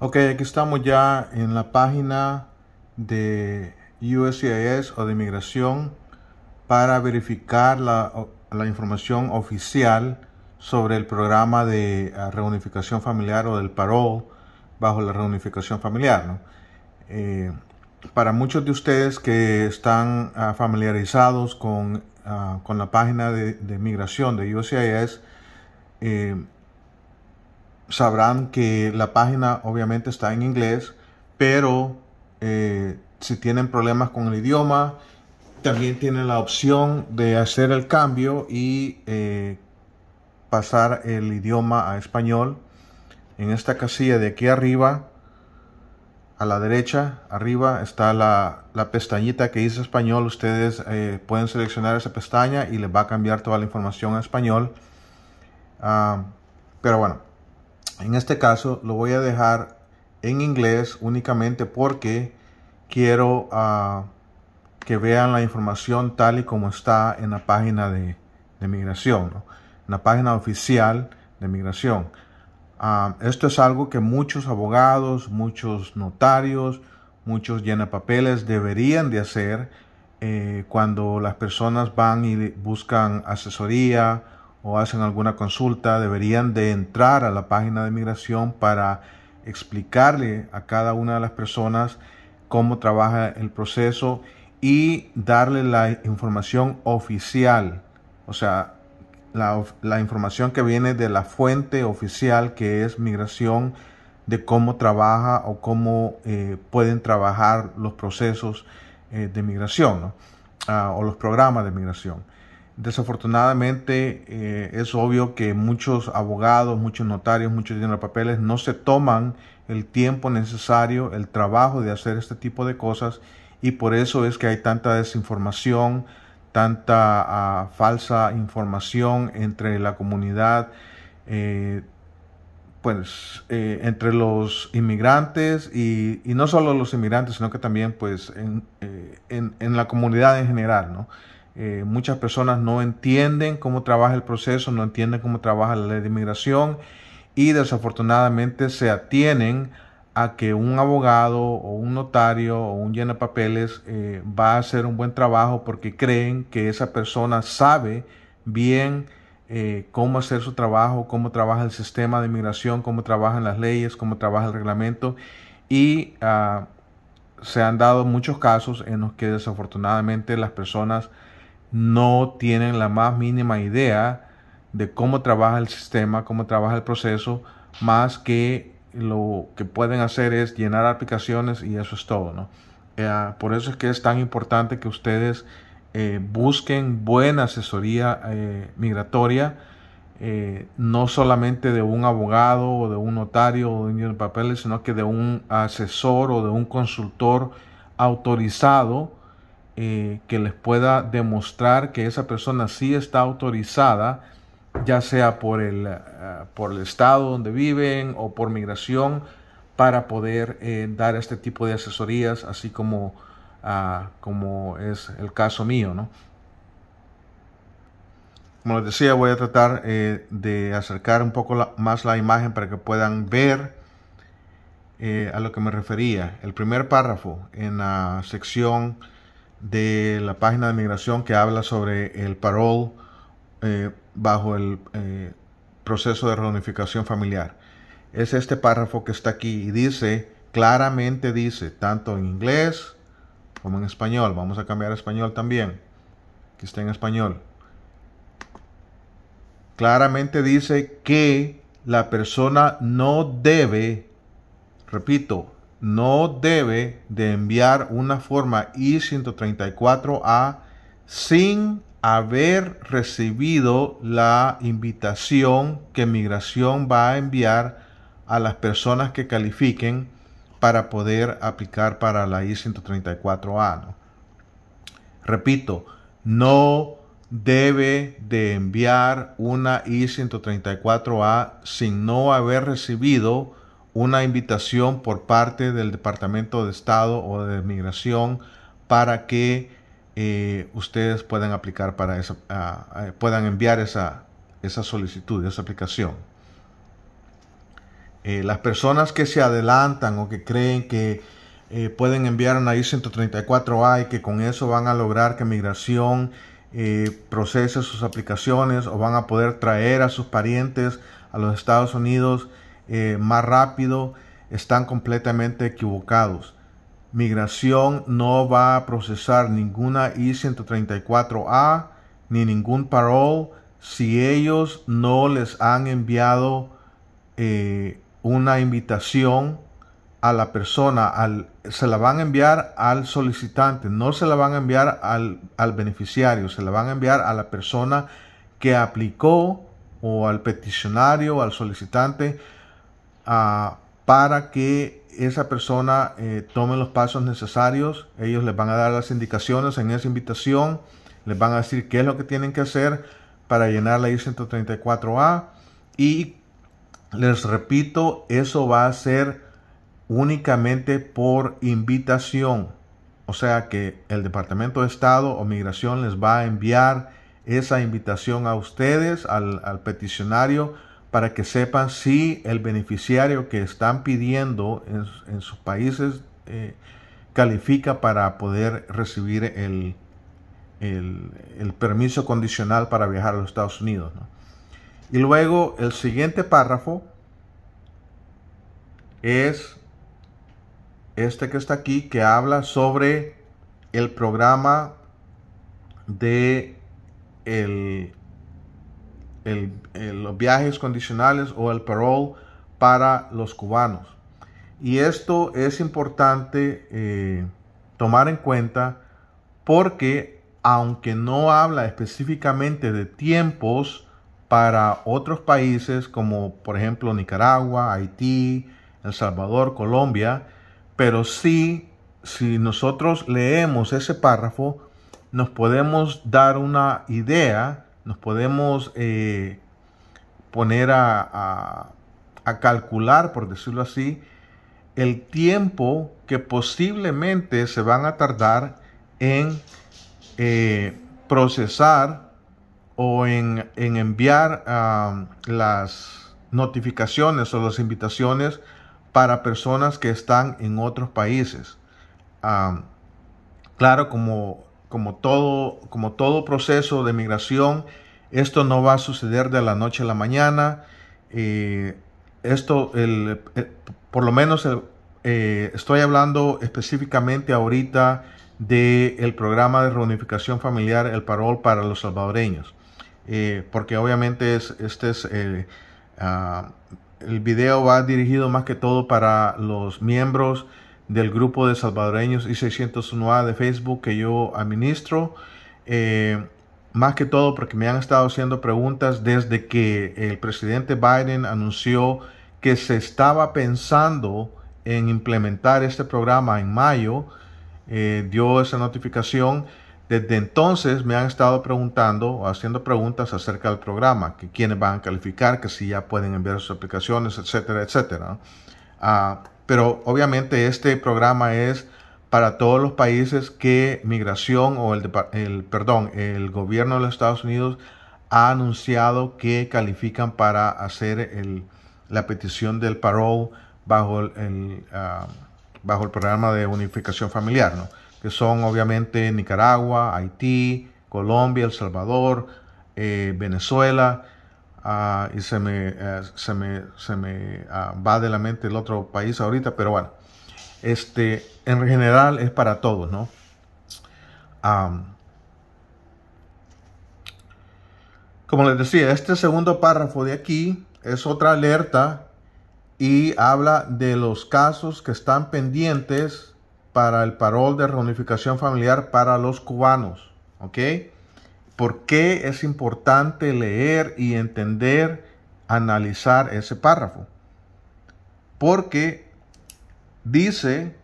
Ok, aquí estamos ya en la página de USCIS o de Inmigración para verificar la, información oficial sobre el programa de ah, reunificación familiar o del paro bajo la reunificación familiar. Eh, para muchos de ustedes que están ah, familiarizados ah, con, la página de, de migración de USCIS, sabrán que la página obviamente está en inglés, pero eh, si tienen problemas con el idioma, también tienen la opción de hacer el cambio y eh, pasar el idioma a español. En esta casilla de aquí arriba, a la derecha, arriba está la, pestañita que dice español. Ustedes eh, pueden seleccionar esa pestaña y les va a cambiar toda la información a español. Ah, pero bueno, en este caso lo voy a dejar en inglés únicamente porque quiero ah, que vean la información tal y como está en la página de, migración, en la página oficial de migración. Ah, esto es algo que muchos abogados, muchos notarios, muchos llenapapeles deberían de hacer eh, cuando las personas van y buscan asesoría o hacen alguna consulta, deberían de entrar a la página de migración para explicarle a cada una de las personas cómo trabaja el proceso y darle la información oficial, o sea, la, información que viene de la fuente oficial que es migración, de cómo trabaja o cómo eh, pueden trabajar los procesos eh, de migración ah, o los programas de migración. Desafortunadamente eh, es obvio que muchos abogados, muchos notarios, muchos de papeles no se toman el tiempo necesario, el trabajo de hacer este tipo de cosas y por eso es que hay tanta desinformación, tanta ah, falsa información entre la comunidad, eh, pues eh, entre los inmigrantes y, no solo los inmigrantes, sino que también pues en, en la comunidad en general, ¿no? Eh, muchas personas no entienden cómo trabaja el proceso, no entienden cómo trabaja la ley de inmigración y desafortunadamente se atienen a que un abogado o un notario o un llena papeles eh, va a hacer un buen trabajo porque creen que esa persona sabe bien eh, cómo hacer su trabajo, cómo trabaja el sistema de inmigración, cómo trabajan las leyes, cómo trabaja el reglamento. Y ah, se han dado muchos casos en los que desafortunadamente las personas no tienen la más mínima idea de cómo trabaja el sistema, cómo trabaja el proceso, más que lo que pueden hacer es llenar aplicaciones y eso es todo, eh, por eso es que es tan importante que ustedes eh, busquen buena asesoría eh, migratoria, no solamente de un abogado o de un notario o de un papeles, sino que de un asesor o de un consultor autorizado eh, que les pueda demostrar que esa persona sí está autorizada, ya sea por el, eh, por el estado donde viven o por migración, para poder eh, dar este tipo de asesorías, así como, ah, como es el caso mío. Como les decía, voy a tratar de acercar un poco más la imagen para que puedan ver a lo que me refería. El primer párrafo en la sección de la página de migración que habla sobre el parole eh, bajo el eh, proceso de reunificación familiar. Es este párrafo que está aquí y dice, claramente dice, tanto en inglés como en español. Vamos a cambiar a español también, que está en español. Claramente dice que la persona no debe, repito, no debe de enviar una forma I-134A sin haber recibido la invitación que Migración va a enviar a las personas que califiquen para poder aplicar para la I-134A. a Repito, no debe de enviar una I-134A sin no haber recibido una invitación por parte del Departamento de Estado o de Migración para que eh, ustedes puedan aplicar para eso puedan enviar esa, esa solicitud, esa aplicación. Eh, las personas que se adelantan o que creen que eh, pueden enviar una I-134A y que con eso van a lograr que migración procese sus aplicaciones o van a poder traer a sus parientes a los Estados Unidos eh, más rápido, están completamente equivocados. Migración no va a procesar ninguna I-134A ni ningún parole si ellos no les han enviado eh, una invitación a la persona, al, se la van a enviar al solicitante, no se la van a enviar al, al beneficiario, se la van a enviar a la persona que aplicó o al peticionario, al solicitante Ah, para que esa persona eh, tome los pasos necesarios. Ellos les van a dar las indicaciones en esa invitación, les van a decir qué es lo que tienen que hacer para llenar la I-134A y les repito, eso va a ser únicamente por invitación. O sea que el Departamento de Estado o Migración les va a enviar esa invitación a ustedes, al peticionario, para que sepan si el beneficiario que están pidiendo en, sus países eh, califica para poder recibir el, el, permiso condicional para viajar a los Estados Unidos. Y luego el siguiente párrafo es este que está aquí, que habla sobre el programa de el los viajes condicionales o el parole para los cubanos. Y esto es importante eh, tomar en cuenta porque aunque no habla específicamente de tiempos para otros países como por ejemplo Nicaragua, Haití, El Salvador, Colombia, pero sí, si nosotros leemos ese párrafo, nos podemos dar una idea nos podemos eh, poner a, calcular, por decirlo así, el tiempo que posiblemente se van a tardar en eh, procesar o en, enviar las notificaciones o las invitaciones para personas que están en otros países. claro, como como todo, como todo proceso de migración, esto no va a suceder de la noche a la mañana. Eh, esto, eh, por lo menos eh, estoy hablando específicamente ahorita del programa de reunificación familiar, el parol para los salvadoreños. porque obviamente este es el, ah, el video va dirigido más que todo para los miembros del grupo de salvadoreños y 601 a de Facebook que yo administro. Eh, más que todo porque me han estado haciendo preguntas desde que el presidente Biden anunció que se estaba pensando en implementar este programa en mayo, eh, dio esa notificación. Desde entonces me han estado preguntando o haciendo preguntas acerca del programa, que quiénes van a calificar, que si ya pueden enviar sus aplicaciones, etcétera, etcétera. Ah, pero obviamente este programa es para todos los países que migración o el, el, perdón, el gobierno de los Estados Unidos ha anunciado que califican para hacer el, la petición del parole bajo el, ah, bajo el programa de unificación familiar, ¿no? que son obviamente Nicaragua, Haití, Colombia, El Salvador, eh, Venezuela, y eh, se me, se me, se ah, me va de la mente el otro país ahorita, pero bueno, este, en general es para todos, ¿no? como les decía, este segundo párrafo de aquí es otra alerta y habla de los casos que están pendientes para el parol de reunificación familiar para los cubanos, ¿ok? ¿Por qué es importante leer y entender, analizar ese párrafo? Porque dice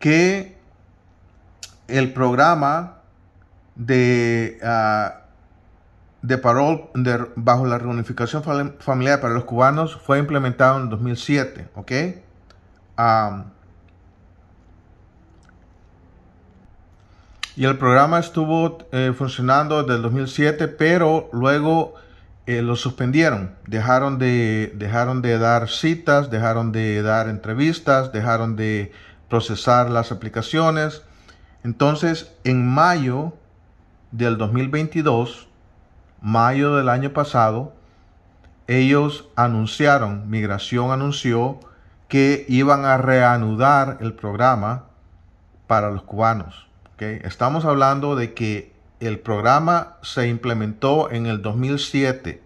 que el programa de, ah, de parol bajo la reunificación familiar para los cubanos fue implementado en 2007, ¿ok? Y el programa estuvo eh, funcionando desde el 2007, pero luego eh, lo suspendieron. Dejaron de, dejaron de dar citas, dejaron de dar entrevistas, dejaron de procesar las aplicaciones. Entonces, en mayo del 2022, mayo del año pasado, ellos anunciaron, Migración anunció que iban a reanudar el programa para los cubanos. Estamos hablando de que el programa se implementó en el 2007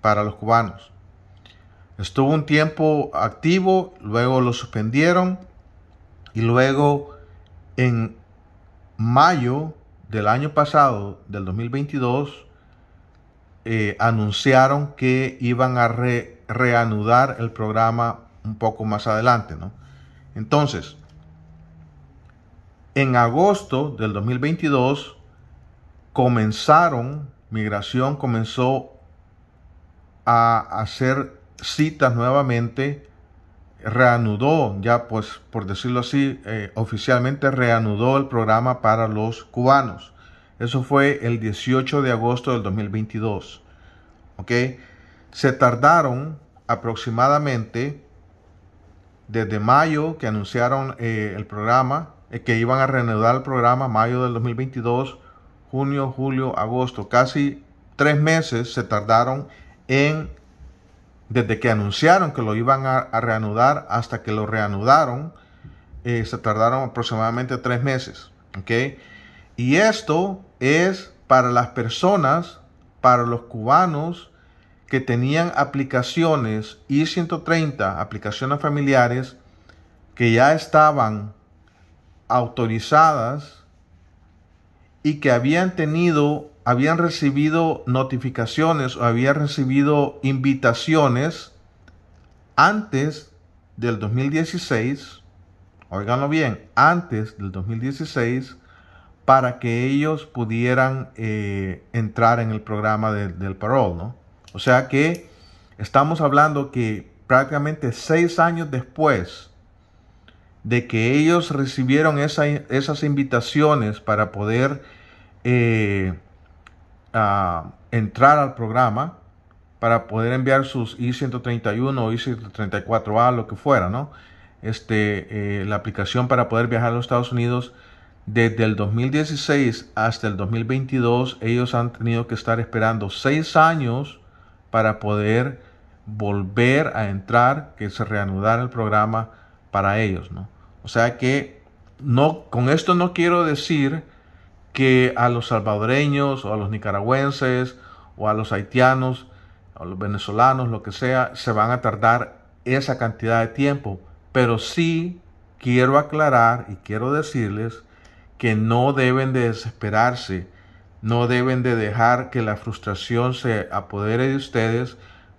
para los cubanos. Estuvo un tiempo activo, luego lo suspendieron y luego en mayo del año pasado, del 2022, eh, anunciaron que iban a reanudar el programa un poco más adelante. Entonces, en agosto del 2022 comenzaron, migración comenzó a hacer citas nuevamente, reanudó, ya pues por decirlo así, eh, oficialmente reanudó el programa para los cubanos. Eso fue el 18 de agosto del 2022. Se tardaron aproximadamente desde mayo que anunciaron eh, el programa eh, que iban a reanudar el programa mayo del 2022, junio, julio, agosto. Casi tres meses se tardaron en, desde que anunciaron que lo iban a, reanudar hasta que lo reanudaron, eh, se tardaron aproximadamente tres meses. ¿okay? Y esto es para las personas, para los cubanos que tenían aplicaciones y 130 aplicaciones familiares, que ya estaban autorizadas y que habían tenido, habían recibido notificaciones o habían recibido invitaciones antes del 2016, oiganlo bien, antes del 2016, para que ellos pudieran eh, entrar en el programa del parol, ¿no? O sea que estamos hablando que prácticamente seis años después, de que ellos recibieron esas invitaciones para poder eh, entrar al programa, para poder enviar sus I-131 o I-134A, lo que fuera, ¿no? Este, eh, la aplicación para poder viajar a los Estados Unidos desde el 2016 hasta el 2022, ellos han tenido que estar esperando seis años para poder volver a entrar, que se reanudara el programa para ellos, ¿no? O sea que no, con esto no quiero decir que a los salvadoreños o a los nicaragüenses o a los haitianos o a los venezolanos, lo que sea, se van a tardar esa cantidad de tiempo. Pero sí quiero aclarar y quiero decirles que no deben de desesperarse, no deben de dejar que la frustración se apodere de ustedes,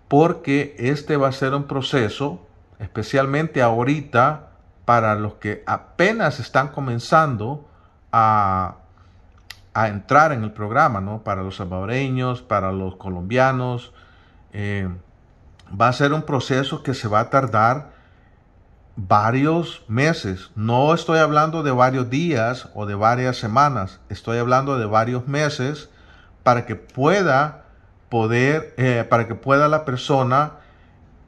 porque este va a ser un proceso especialmente ahorita para los que apenas están comenzando a, entrar en el programa, ¿no? Para los salvadoreños, para los colombianos. Eh, va a ser un proceso que se va a tardar varios meses. No estoy hablando de varios días o de varias semanas, estoy hablando de varios meses para que pueda poder, eh, para que pueda la persona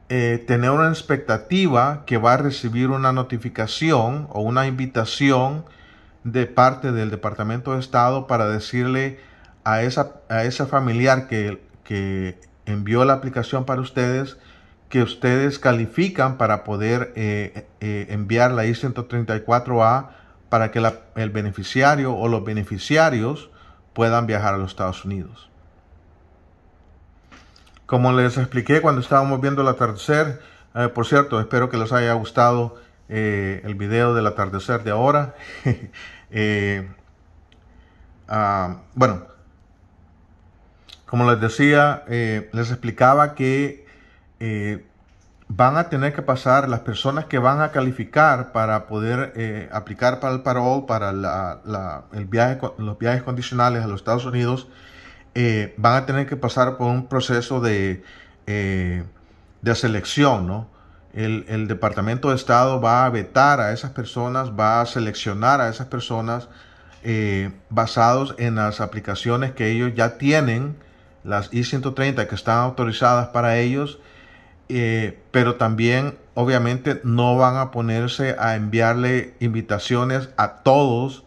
eh, tener una expectativa que va a recibir una notificación o una invitación de parte del Departamento de Estado para decirle a esa, a esa familiar que, que envió la aplicación para ustedes que ustedes califican para poder eh, eh, enviar la I-134A para que el beneficiario o los beneficiarios puedan viajar a los Estados Unidos. Como les expliqué cuando estábamos viendo el atardecer, eh, por cierto, espero que les haya gustado eh, el video del atardecer de ahora. Eh, ah, bueno, como les decía, les explicaba que van a tener que pasar las personas que van a calificar para poder aplicar para el parol, para el viaje, los viajes condicionales a los Estados Unidos, eh, van a tener que pasar por un proceso de, eh, de selección, ¿no? El, Departamento de Estado va a vetar a esas personas, va a seleccionar a esas personas eh, basados en las aplicaciones que ellos ya tienen, las I-130 que están autorizadas para ellos, pero también obviamente no van a ponerse a enviarle invitaciones a todos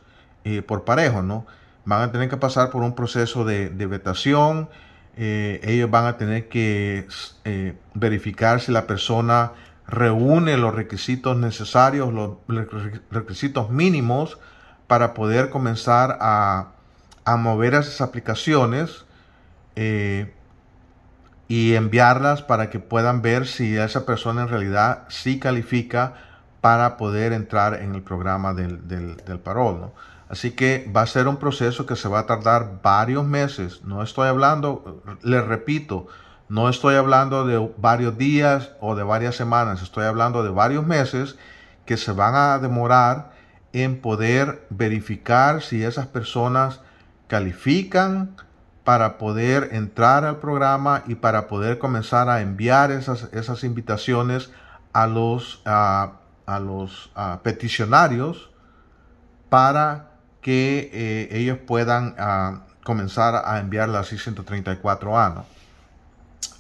por parejo, ¿no? van a tener que pasar por un proceso de, de vetación. Eh, ellos van a tener que eh, verificar si la persona reúne los requisitos necesarios, los requisitos mínimos para poder comenzar a, mover esas aplicaciones eh, y enviarlas para que puedan ver si esa persona en realidad sí califica para poder entrar en el programa del, del, del parol. Así que va a ser un proceso que se va a tardar varios meses. No estoy hablando, les repito, no estoy hablando de varios días o de varias semanas, estoy hablando de varios meses que se van a demorar en poder verificar si esas personas califican para poder entrar al programa y para poder comenzar a enviar esas, esas invitaciones a los, a, los peticionarios para que eh, ellos puedan ah, comenzar a enviar la I-134A. a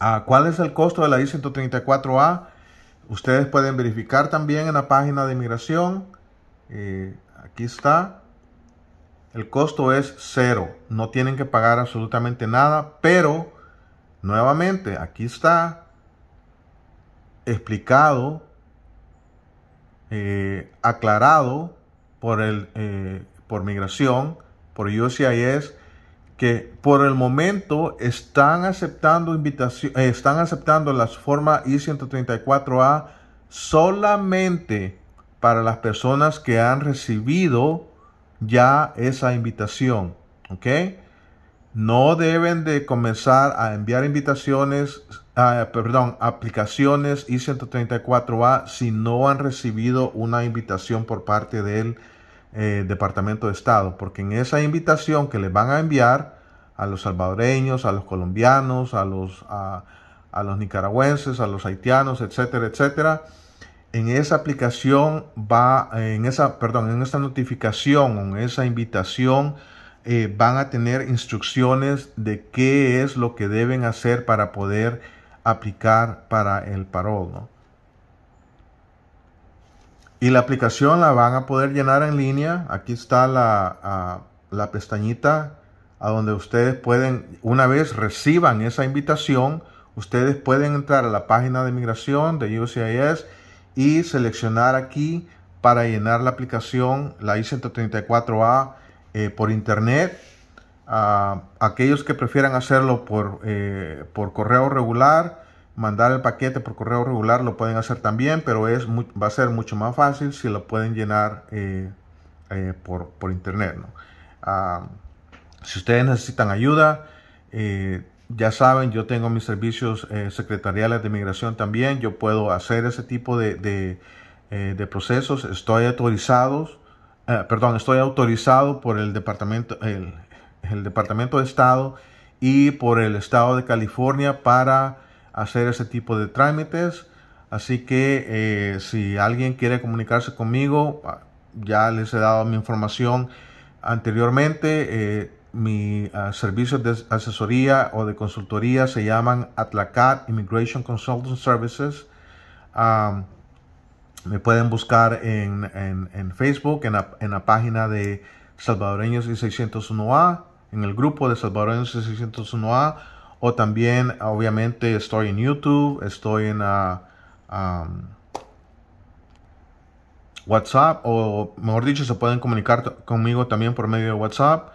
ah, ¿Cuál es el costo de la I-134A? Ustedes pueden verificar también en la página de inmigración. Eh, aquí está. El costo es cero. No tienen que pagar absolutamente nada. Pero, nuevamente, aquí está explicado, eh, aclarado por el por migración, por USCIS, que por el momento están aceptando, invitación, eh, están aceptando las formas I-134A solamente para las personas que han recibido ya esa invitación. ¿Ok? No deben de comenzar a enviar invitaciones, a perdón, aplicaciones I-134A si no han recibido una invitación por parte de él eh, Departamento de Estado, porque en esa invitación que le van a enviar a los salvadoreños, a los colombianos, a los, a, los nicaragüenses, a los haitianos, etcétera, etcétera, en esa aplicación va, eh, en esa, perdón, en esa notificación, en esa invitación, eh, van a tener instrucciones de qué es lo que deben hacer para poder aplicar para el paro, ¿no? Y la aplicación la van a poder llenar en línea. Aquí está la, pestañita a donde ustedes pueden, una vez reciban esa invitación, ustedes pueden entrar a la página de migración de UCIS y seleccionar aquí para llenar la aplicación, la I-134A eh, por internet. Ah, aquellos que prefieran hacerlo por, eh, por correo regular, mandar el paquete por correo regular lo pueden hacer también, pero es va a ser mucho más fácil si lo pueden llenar eh, eh, por, internet. ¿no? Ah, si ustedes necesitan ayuda, eh, ya saben, yo tengo mis servicios secretariales de migración también. Yo puedo hacer ese tipo de, procesos. Estoy autorizados, perdón, estoy autorizado por el departamento, el departamento de Estado y por el Estado de California para hacer ese tipo de trámites. Así que eh, si alguien quiere comunicarse conmigo, ah, ya les he dado mi información anteriormente. Eh, mi ah, servicio de asesoría o de consultoría se llaman Atlacat Immigration Consultant Services. me pueden buscar en, en, Facebook, en en la, página de Salvadoreños y 601A, en el grupo de Salvadoreños y 601A o también, obviamente, estoy en YouTube, estoy en ah, WhatsApp, o mejor dicho, se pueden comunicar conmigo también por medio de WhatsApp.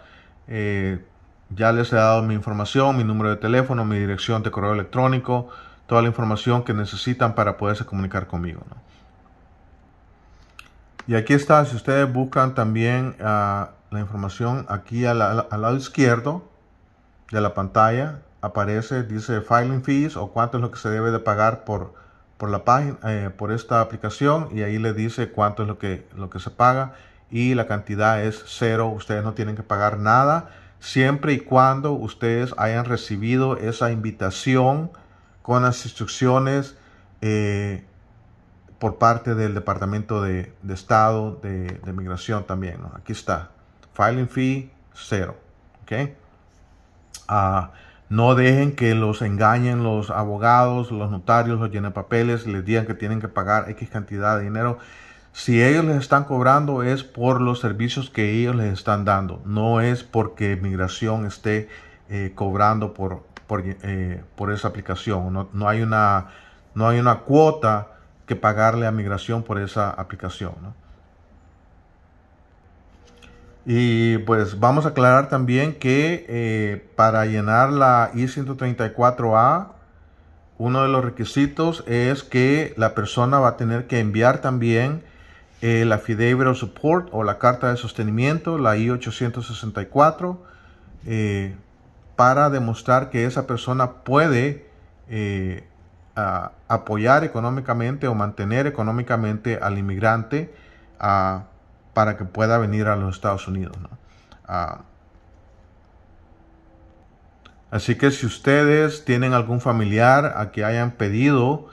Eh, ya les he dado mi información, mi número de teléfono, mi dirección de correo electrónico, toda la información que necesitan para poderse comunicar conmigo. Y aquí está, si ustedes buscan también ah, la información aquí al, al lado izquierdo de la pantalla, aparece, dice filing fees o cuánto es lo que se debe de pagar por, por la página, eh, por esta aplicación y ahí le dice cuánto es lo que, lo que se paga y la cantidad es cero, ustedes no tienen que pagar nada siempre y cuando ustedes hayan recibido esa invitación con las instrucciones eh, por parte del Departamento de, Estado de, Migración también. Aquí está, filing fee cero. ¿okay? Ah, no dejen que los engañen los abogados, los notarios, los papeles, les digan que tienen que pagar X cantidad de dinero. Si ellos les están cobrando es por los servicios que ellos les están dando, no es porque migración esté eh, cobrando por, por, eh, esa aplicación. No, hay una, no hay una cuota que pagarle a migración por esa aplicación. ¿no? Y pues vamos a aclarar también que eh, para llenar la I-134A, uno de los requisitos es que la persona va a tener que enviar también eh, la Support o la carta de sostenimiento, la I-864, eh, para demostrar que esa persona puede apoyar económicamente o mantener económicamente al inmigrante. A, para que pueda venir a los Estados Unidos. Ah. así que si ustedes tienen algún familiar a que hayan pedido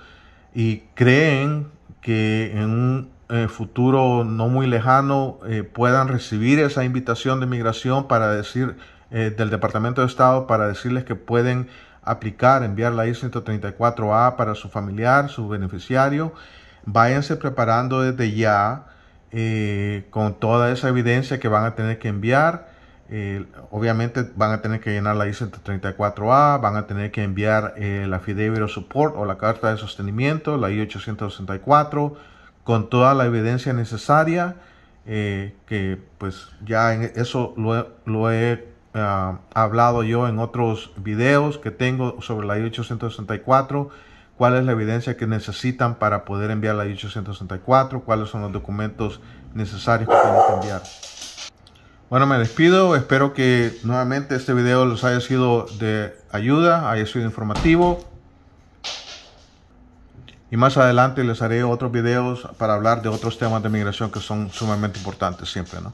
y creen que en un eh, futuro no muy lejano eh, puedan recibir esa invitación de migración para decir eh, del Departamento de Estado para decirles que pueden aplicar, enviar la I-134A para su familiar, su beneficiario, váyanse preparando desde ya eh, con toda esa evidencia que van a tener que enviar. Eh, obviamente van a tener que llenar la I-134A, van a tener que enviar eh, la Support o la carta de sostenimiento, la I-864, con toda la evidencia necesaria, eh, que pues ya eso lo, he ah, hablado yo en otros videos que tengo sobre la I-864 cuál es la evidencia que necesitan para poder enviar la I-864, cuáles son los documentos necesarios que tienen que enviar. Bueno, me despido, espero que nuevamente este video les haya sido de ayuda, haya sido informativo. Y más adelante les haré otros videos para hablar de otros temas de migración que son sumamente importantes siempre, ¿no?